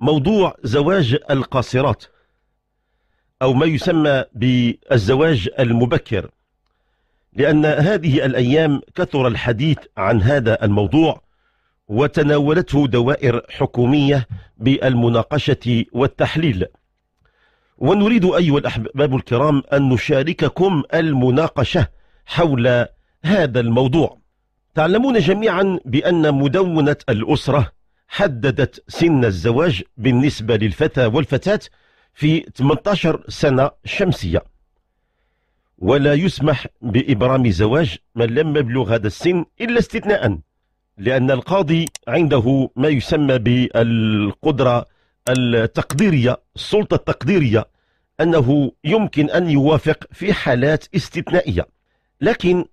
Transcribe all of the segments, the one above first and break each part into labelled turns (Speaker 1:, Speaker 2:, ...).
Speaker 1: موضوع زواج القاصرات أو ما يسمى بالزواج المبكر لأن هذه الأيام كثر الحديث عن هذا الموضوع وتناولته دوائر حكومية بالمناقشة والتحليل ونريد أيها الأحباب الكرام أن نشارككم المناقشة حول هذا الموضوع تعلمون جميعا بأن مدونة الأسرة حددت سن الزواج بالنسبة للفتى والفتاة في 18 سنة شمسية ولا يسمح بإبرام زواج من لم يبلغ هذا السن إلا استثناء لأن القاضي عنده ما يسمى بالقدرة التقديرية السلطة التقديرية أنه يمكن أن يوافق في حالات استثنائية لكن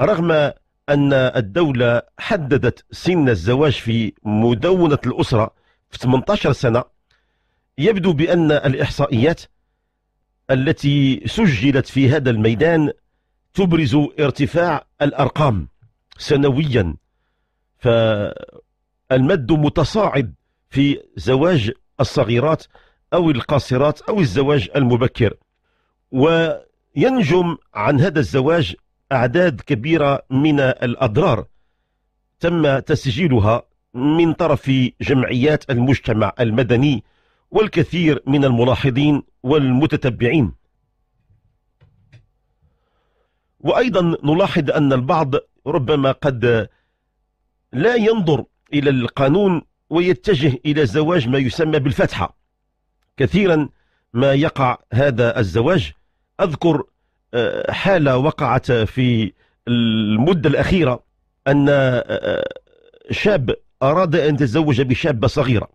Speaker 1: رغم أن الدولة حددت سن الزواج في مدونة الأسرة في 18 سنة يبدو بأن الإحصائيات التي سجلت في هذا الميدان تبرز ارتفاع الأرقام سنويا فالمد متصاعد في زواج الصغيرات أو القاصرات أو الزواج المبكر وينجم عن هذا الزواج أعداد كبيرة من الأضرار تم تسجيلها من طرف جمعيات المجتمع المدني والكثير من الملاحظين والمتتبعين وأيضا نلاحظ أن البعض ربما قد لا ينظر إلى القانون ويتجه إلى زواج ما يسمى بالفتحة كثيرا ما يقع هذا الزواج أذكر آه، حالة وقعت في المدة الأخيرة أن آه، آه، شاب أراد أن يتزوج بشابة صغيرة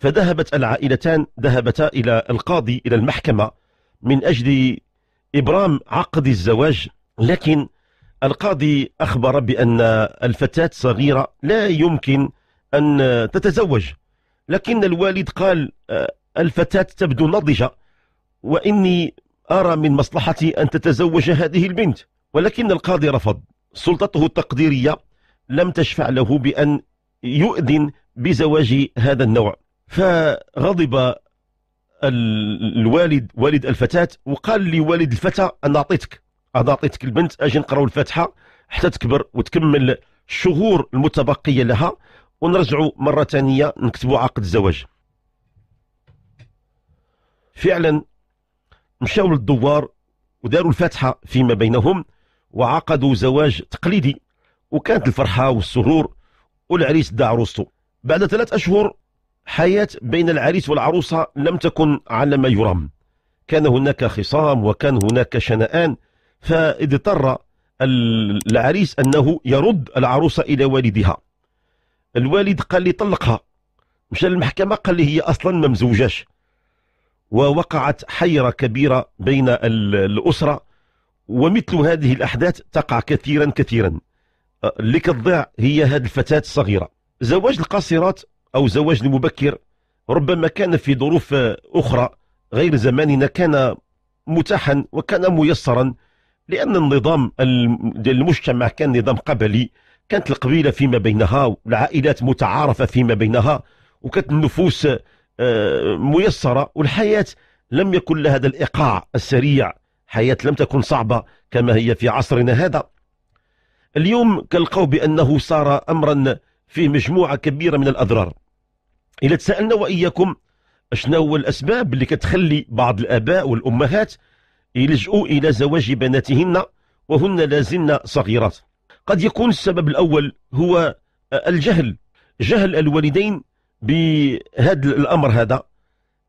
Speaker 1: فذهبت العائلتان ذهبتا إلى القاضي إلى المحكمة من أجل إبرام عقد الزواج لكن القاضي أخبر بأن الفتاة صغيرة لا يمكن أن تتزوج لكن الوالد قال الفتاة تبدو ناضجة وإني أرى من مصلحتي أن تتزوج هذه البنت ولكن القاضي رفض سلطته التقديرية لم تشفع له بأن يؤذن بزواج هذا النوع فغضب الوالد والد الفتاة وقال لوالد الفتاة أنا أعطيتك أنا أعطيتك البنت أجي نقراو الفاتحة حتى تكبر وتكمل الشهور المتبقية لها ونرجعوا مرة ثانية نكتبوا عقد الزواج فعلا مشاو للدوار وداروا الفاتحه فيما بينهم وعقدوا زواج تقليدي وكانت الفرحه والسرور والعريس دا عروسته بعد ثلاث اشهر حياه بين العريس والعروسه لم تكن على ما يرام كان هناك خصام وكان هناك شنآن فاضطر العريس أنه يرد العروسة إلى والدها الوالد قال لي طلقها مشى للمحكمة قال لي هي أصلا ما مزوجاش ووقعت حيرة كبيرة بين الأسرة ومثل هذه الأحداث تقع كثيرا كثيرا أه، كتضيع هي هذه الفتاة الصغيرة زواج القاصرات أو زواج المبكر ربما كان في ظروف أخرى غير زماننا كان متاحا وكان ميسرا لأن النظام المجتمع كان نظام قبلي كانت القبيلة فيما بينها والعائلات متعارفة فيما بينها وكانت النفوس ميسرة والحياة لم يكن لها هذا الإيقاع السريع حياة لم تكن صعبة كما هي في عصرنا هذا اليوم كالقوا بأنه صار أمرا فيه مجموعة كبيرة من الأضرار إذا تسألنا وإياكم شنو هو الأسباب اللي كتخلي بعض الآباء والأمهات يلجؤوا إلى زواج بناتهن وهن لازلن صغيرات قد يكون السبب الأول هو الجهل جهل الوالدين بهذا الأمر هذا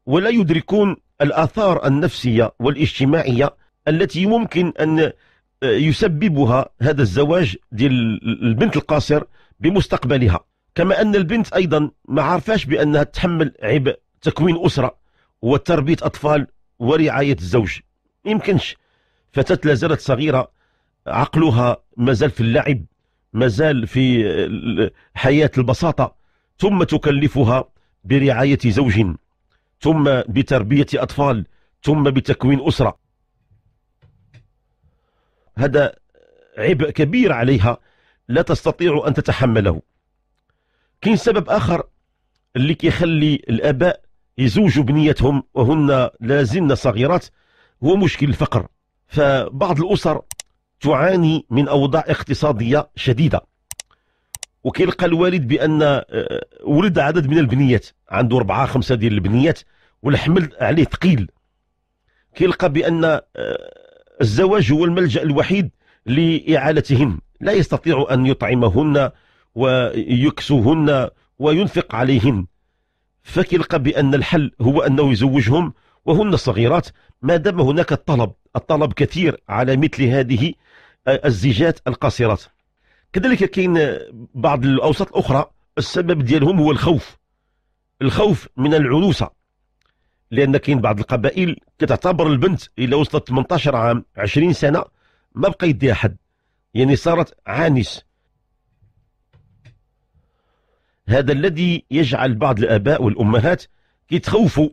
Speaker 1: ولا يدركون الآثار النفسية والاجتماعية التي ممكن أن آه، يسببها هذا الزواج ديال البنت القاصر بمستقبلها كما أن البنت أيضا ما عارفاش بأنها تحمل عبء تكوين أسرة وتربية أطفال ورعاية الزوج يمكنش فتاة لا زالت صغيرة عقلها مازال في اللعب مازال في آه، حياة البساطة ثم تكلفها برعاية زوج ثم بتربية أطفال ثم بتكوين أسرة هذا عبء كبير عليها لا تستطيع أن تتحمله كاين سبب آخر اللي كيخلي الآباء يزوجوا بنيتهم وهن لازلن صغيرات هو مشكل الفقر فبعض الأسر تعاني من أوضاع اقتصادية شديدة وكيلقى الوالد بان آه، ولد عدد من البنيات عنده اربعه خمسه ديال البنيات والحمل عليه ثقيل كيلقى بان آه، الزواج هو الملجا الوحيد لاعالتهن لا يستطيع ان يطعمهن ويكسوهن وينفق عليهن فكيلقى بان الحل هو انه يزوجهم وهن صغيرات ما دام هناك الطلب الطلب كثير على مثل هذه آه، الزيجات القاصرات كذلك كاين بعض الاوساط الاخرى السبب ديالهم هو الخوف الخوف من العنوسه لان كاين بعض القبائل كتعتبر البنت الى وصلت 18 عام 20 سنه ما بقى يديها حد يعني صارت عانس هذا الذي يجعل بعض الاباء والامهات كيتخوفوا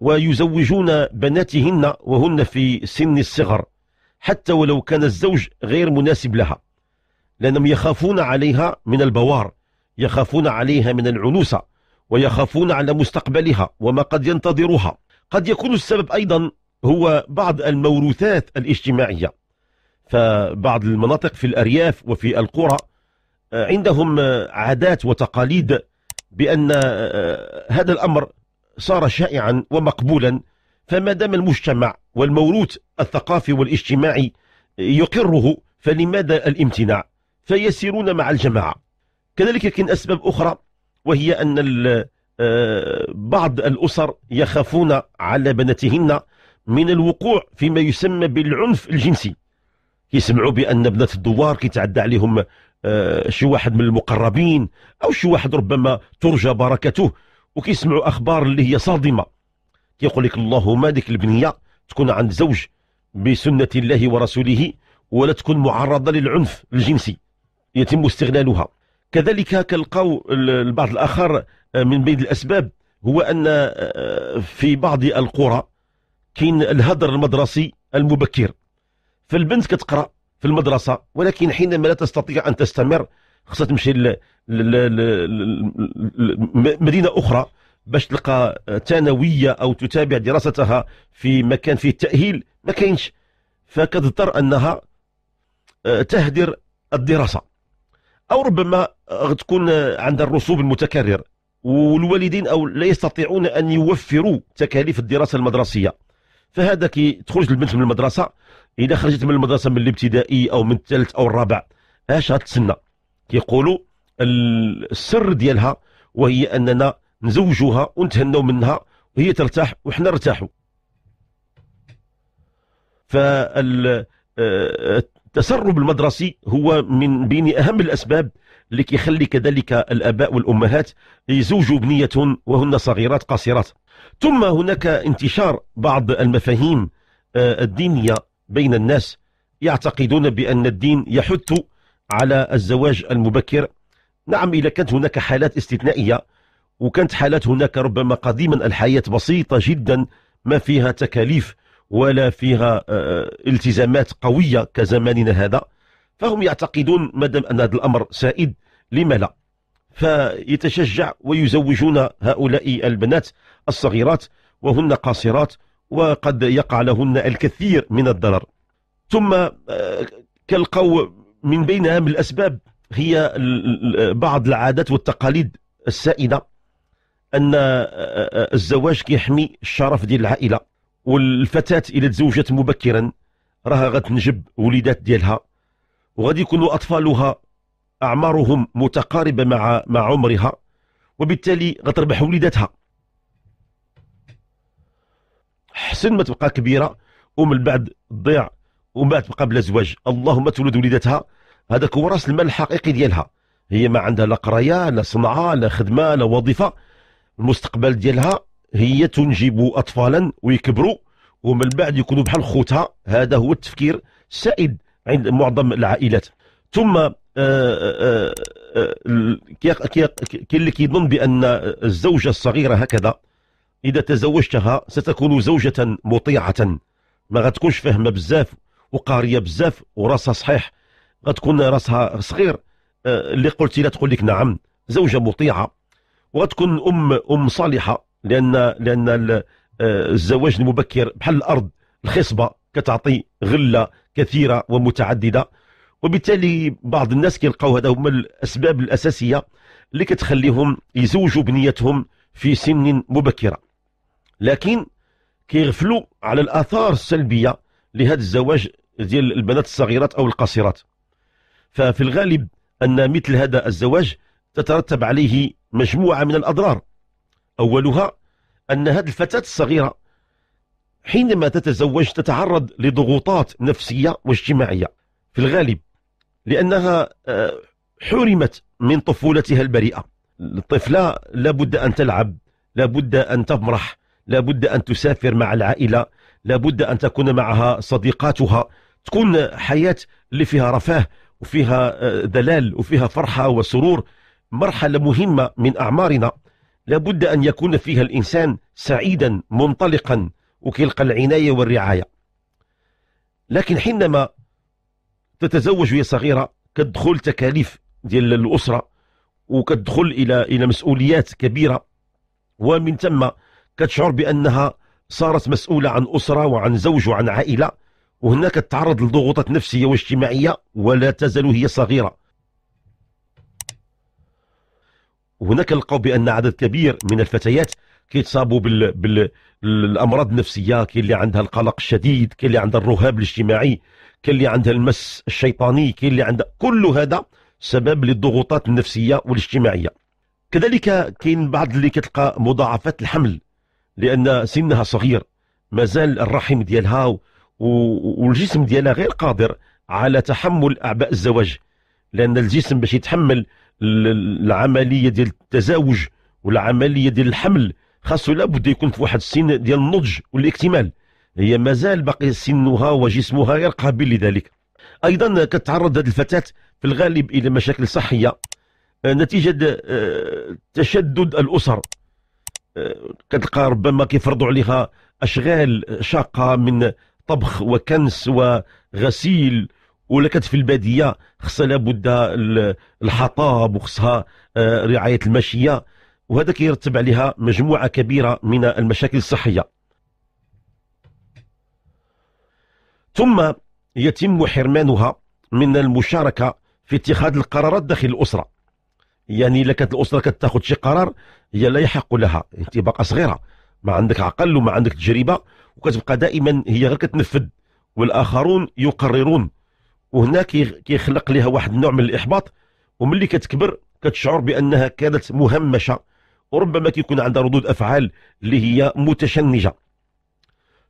Speaker 1: ويزوجون بناتهن وهن في سن الصغر حتى ولو كان الزوج غير مناسب لها لأنهم يخافون عليها من البوار يخافون عليها من العنوسة ويخافون على مستقبلها وما قد ينتظرها قد يكون السبب أيضا هو بعض الموروثات الاجتماعية فبعض المناطق في الأرياف وفي القرى آه، عندهم آه، عادات وتقاليد بأن آه، هذا الأمر صار شائعا ومقبولا فما دام المجتمع والموروث الثقافي والاجتماعي يقره فلماذا الامتناع فيسيرون مع الجماعة كذلك يمكن أسباب أخرى وهي أن آه، بعض الأسر يخافون على بناتهن من الوقوع فيما يسمى بالعنف الجنسي يسمعوا بأن بنات الدوار كيتعدى عليهم آه، شي واحد من المقربين أو شي واحد ربما ترجى بركته وكيسمعوا أخبار اللي هي صادمة كيقول لك اللهم هذيك البنية تكون عند زوج بسنة الله ورسوله ولا تكون معرضة للعنف الجنسي يتم استغلالها كذلك كالقول البعض الآخر آه، من بين الأسباب هو أن آه، في بعض القرى كاين الهدر المدرسي المبكر فالبنت كتقرا في المدرسه ولكن حينما لا تستطيع ان تستمر خاصة تمشي لمدينه اخرى باش تلقى آه، ثانويه او تتابع دراستها في مكان فيه التاهيل ما كاينش فكتضطر انها تهدر الدراسه او ربما تكون عندها الرسوب المتكرر والوالدين او لا يستطيعون ان يوفروا تكاليف الدراسه المدرسيه فهذا كي تخرج البنت من المدرسه اذا خرجت من المدرسه من الابتدائي او من الثالث او الرابع اش غتسنى كيقولوا السر ديالها وهي اننا نزوجوها ونتهناو منها وهي ترتاح وحنا نرتاحوا فال آه، التسرب المدرسي هو من بين أهم الأسباب اللي كيخلي كذلك الآباء والأمهات يزوجوا بنيه وهن صغيرات قاصرات ثم هناك انتشار بعض المفاهيم آه، الدينية بين الناس يعتقدون بأن الدين يحث على الزواج المبكر نعم إذا كانت هناك حالات استثنائية وكانت حالات هناك ربما قديما الحياة بسيطة جدا ما فيها تكاليف ولا فيها آه، آه، التزامات قوية كزماننا هذا فهم يعتقدون مدام أن هذا الأمر سائد لما لا فيتشجع ويزوجون هؤلاء البنات الصغيرات وهن قاصرات وقد يقع لهن الكثير من الضرر ثم آه، كالقو من بين أهم الأسباب هي بعض العادات والتقاليد السائدة أن الزواج كيحمي الشرف ديال العائلة والفتاه إلى تزوجت مبكرا راها غتنجب وليدات ديالها وغادي يكونوا اطفالها اعمارهم متقاربه مع مع عمرها وبالتالي غتربح وليداتها حسن ما تبقى كبيره ومن بعد تضيع ومن بعد تبقى بلا زواج اللهم تولد وليداتها هذاك هو راس المال الحقيقي ديالها هي ما عندها لا قرايه لا صنعه لا خدمه لا وظيفه المستقبل ديالها هي تنجب اطفالا ويكبروا ومن بعد يكونوا بحال خوتها هذا هو التفكير السائد عند معظم العائلات ثم آه، آه، آه، كاين اللي كيظن بان الزوجه الصغيره هكذا اذا تزوجتها ستكون زوجه مطيعه ما غتكونش فاهمه بزاف وقاريه بزاف وراسها صحيح غتكون راسها صغير اللي قلتي لا تقول لك نعم زوجه مطيعه وغتكون ام ام صالحه لان لان آه، الزواج المبكر بحال الارض الخصبه كتعطي غله كثيره ومتعدده وبالتالي بعض الناس كيلقاو هذا هما الاسباب الاساسيه اللي كتخليهم يزوجوا بنيتهم في سن مبكره لكن كيغفلوا على الاثار السلبيه لهذا الزواج ديال البنات الصغيرات او القاصرات ففي الغالب ان مثل هذا الزواج تترتب عليه مجموعه من الاضرار أولها أن هذه الفتاة الصغيرة حينما تتزوج تتعرض لضغوطات نفسية واجتماعية في الغالب لأنها آه، حرمت من طفولتها البريئة الطفلة لابد أن تلعب لابد أن تمرح لابد أن تسافر مع العائلة لابد أن تكون معها صديقاتها تكون حياة اللي فيها رفاه وفيها آه، دلال وفيها فرحة وسرور مرحلة مهمة من أعمارنا لابد أن يكون فيها الإنسان سعيدا منطلقا وكيلقى العناية والرعاية لكن حينما تتزوج وهي صغيرة كتدخل تكاليف ديال الأسرة وكتدخل إلى إلى مسؤوليات كبيرة ومن ثم كتشعر بأنها صارت مسؤولة عن أسرة وعن زوج وعن عائلة وهناك تتعرض لضغوطات نفسية واجتماعية ولا تزال هي صغيرة وهناك نلقاو بان عدد كبير من الفتيات كيتصابوا بال... بال... الامراض النفسيه كاين اللي عندها القلق الشديد كاين اللي عندها الرهاب الاجتماعي كاين اللي عندها المس الشيطاني كاين اللي عندها كل هذا سبب للضغوطات النفسيه والاجتماعيه كذلك كاين بعض اللي كتلقى مضاعفات الحمل لان سنها صغير مازال الرحم ديالها و... والجسم ديالها غير قادر على تحمل اعباء الزواج لان الجسم باش يتحمل العمليه ديال التزاوج والعمليه ديال الحمل خاصو لابد يكون في واحد السن ديال النضج والاكتمال هي مازال باقي سنها وجسمها غير قابل لذلك ايضا كتعرض هذه الفتاه في الغالب الى مشاكل صحيه آه، نتيجه آه، تشدد الاسر آه، كتلقى ربما كيفرضوا عليها اشغال شاقه من طبخ وكنس وغسيل ولا كانت في الباديه خصها لابد الحطب وخصها آه، رعايه الماشيه وهذا كيرتب عليها مجموعه كبيره من المشاكل الصحيه ثم يتم حرمانها من المشاركه في اتخاذ القرارات داخل الاسره يعني الا كانت الاسره كتاخذ شي قرار هي لا يحق لها انت باقا صغيره ما عندك عقل وما عندك تجربه وكتبقى دائما هي غير كتنفذ والاخرون يقررون وهنا كيخلق لها واحد النوع من الاحباط وملي كتكبر كتشعر بانها كانت مهمشه وربما كيكون عندها ردود افعال اللي هي متشنجه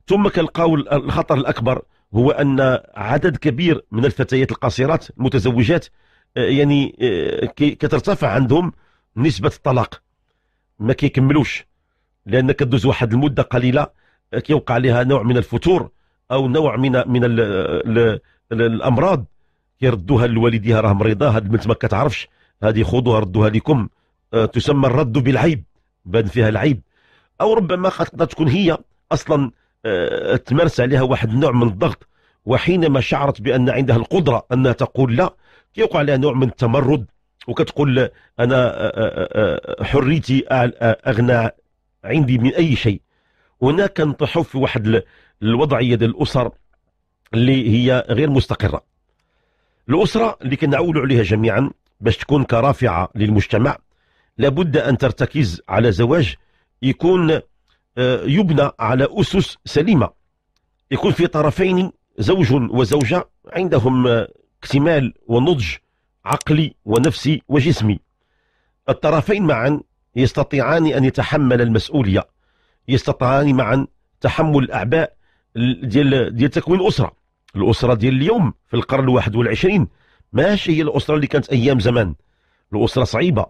Speaker 1: ثم كنلقاو الخطر الاكبر هو ان عدد كبير من الفتيات القاصرات المتزوجات آه، يعني آه، كترتفع عندهم نسبه الطلاق ما كيكملوش لان كدوز واحد المده قليله آه، كيوقع لها نوع من الفتور او نوع من من الامراض يردوها لوالديها راه مريضه هاد البنت ما كتعرفش هذه خذوها ردوها لكم أه تسمى الرد بالعيب بان فيها العيب او ربما قد تكون هي اصلا أه تمارس عليها واحد النوع من الضغط وحينما شعرت بان عندها القدره انها تقول لا كيوقع لها نوع من التمرد وكتقول انا آه، آه، آه، حريتي اغنى عندي من اي شيء هناك كنطيحوا في واحد الوضعيه ديال الاسر اللي هي غير مستقرة الأسرة اللي كنعول عليها جميعا باش تكون كرافعة للمجتمع لابد أن ترتكز على زواج يكون آه، يبنى على أسس سليمة يكون في طرفين زوج وزوجة عندهم آه، اكتمال ونضج عقلي ونفسي وجسمي الطرفين معا يستطيعان أن يتحمل المسؤولية يستطيعان معا تحمل الأعباء ديال ديال تكوين أسرة الاسره ديال اليوم في القرن الواحد والعشرين ماشي هي الاسره اللي كانت ايام زمان الاسره صعيبه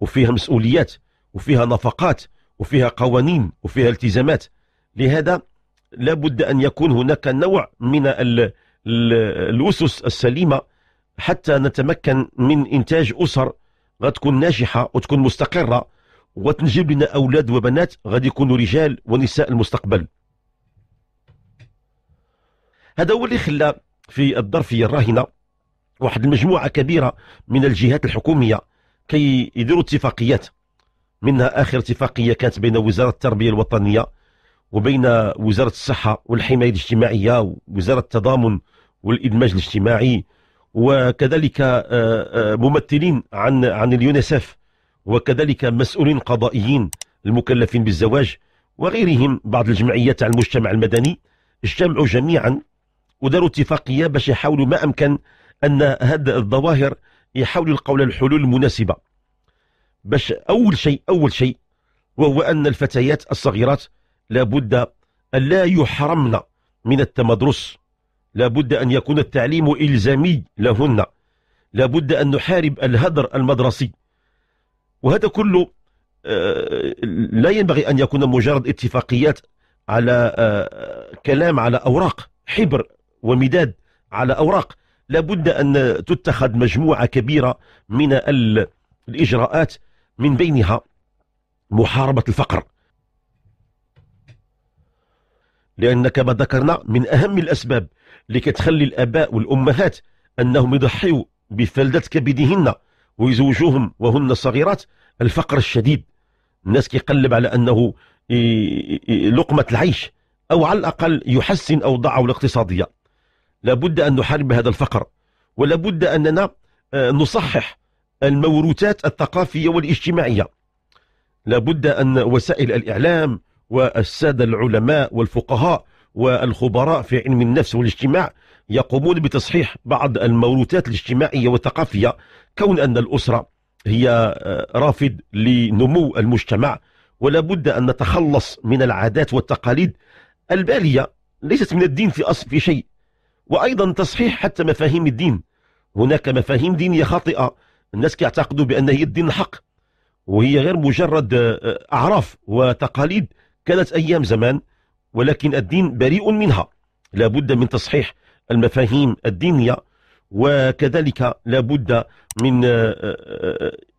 Speaker 1: وفيها مسؤوليات وفيها نفقات وفيها قوانين وفيها التزامات لهذا لابد ان يكون هناك نوع من الاسس السليمه حتى نتمكن من انتاج اسر غتكون ناجحه وتكون مستقره وتنجب لنا اولاد وبنات غادي يكونوا رجال ونساء المستقبل هذا هو اللي خلى في الظرفيه الراهنه واحد المجموعه كبيره من الجهات الحكوميه كي يديروا اتفاقيات منها اخر اتفاقيه كانت بين وزاره التربيه الوطنيه وبين وزاره الصحه والحمايه الاجتماعيه ووزاره التضامن والادماج الاجتماعي وكذلك آه، آه، ممثلين عن عن اليونيسف وكذلك مسؤولين قضائيين المكلفين بالزواج وغيرهم بعض الجمعيات على المجتمع المدني اجتمعوا جميعا وداروا اتفاقيه باش يحاولوا ما امكن ان هاد الظواهر يحاولوا القول لها الحلول المناسبه باش اول شيء اول شيء وهو ان الفتيات الصغيرات لابد ان لا يحرمن من التمدرس لابد ان يكون التعليم الزامي لهن لابد ان نحارب الهدر المدرسي وهذا كله آه، لا ينبغي ان يكون مجرد اتفاقيات على آه، كلام على اوراق حبر ومداد على أوراق لابد أن تتخذ مجموعة كبيرة من الإجراءات من بينها محاربة الفقر لأن كما ذكرنا من أهم الأسباب اللي كتخلي الأباء والأمهات أنهم يضحيوا بفلدة كبدهن ويزوجوهم وهن صغيرات الفقر الشديد الناس كيقلب على أنه لقمة العيش أو على الأقل يحسن أوضاعه الاقتصادية لابد أن نحارب هذا الفقر ولابد أننا آه، نصحح الموروثات الثقافية والاجتماعية لابد أن وسائل الإعلام والسادة العلماء والفقهاء والخبراء في علم النفس والاجتماع يقومون بتصحيح بعض الموروثات الاجتماعية والثقافية كون أن الأسرة هي آه، رافد لنمو المجتمع ولا بد أن نتخلص من العادات والتقاليد البالية ليست من الدين في أصل في شيء وأيضا تصحيح حتى مفاهيم الدين هناك مفاهيم دينية خاطئة الناس يعتقدوا بأن هي الدين الحق وهي غير مجرد آه، أعراف وتقاليد كانت أيام زمان ولكن الدين بريء منها لابد من تصحيح المفاهيم الدينية وكذلك لابد من آه،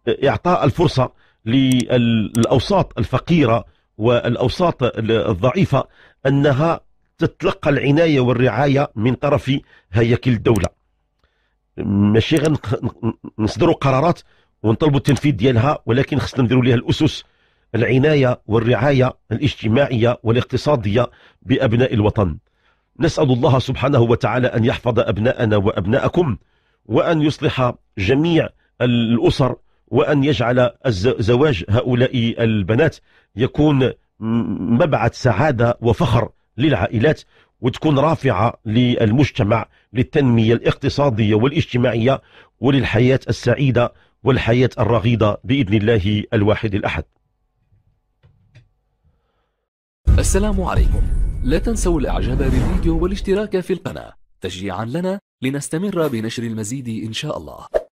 Speaker 1: آه، إعطاء الفرصة للأوساط الفقيرة والأوساط الضعيفة أنها تتلقى العناية والرعاية من طرف هياكل الدولة ماشي نصدروا قرارات ونطلبوا التنفيذ ديالها ولكن خصنا نديروا لها الأسس العناية والرعاية الاجتماعية والاقتصادية بأبناء الوطن نسأل الله سبحانه وتعالى أن يحفظ أبناءنا وأبناءكم وأن يصلح جميع الأسر وأن يجعل زواج هؤلاء البنات يكون مبعث سعادة وفخر للعائلات وتكون رافعة للمجتمع للتنمية الاقتصادية والاجتماعية وللحياة السعيدة والحياة الرغيدة بإذن الله الواحد الأحد السلام عليكم لا تنسوا الإعجاب بالفيديو والاشتراك في القناة تشجيعا لنا لنستمر بنشر المزيد إن شاء الله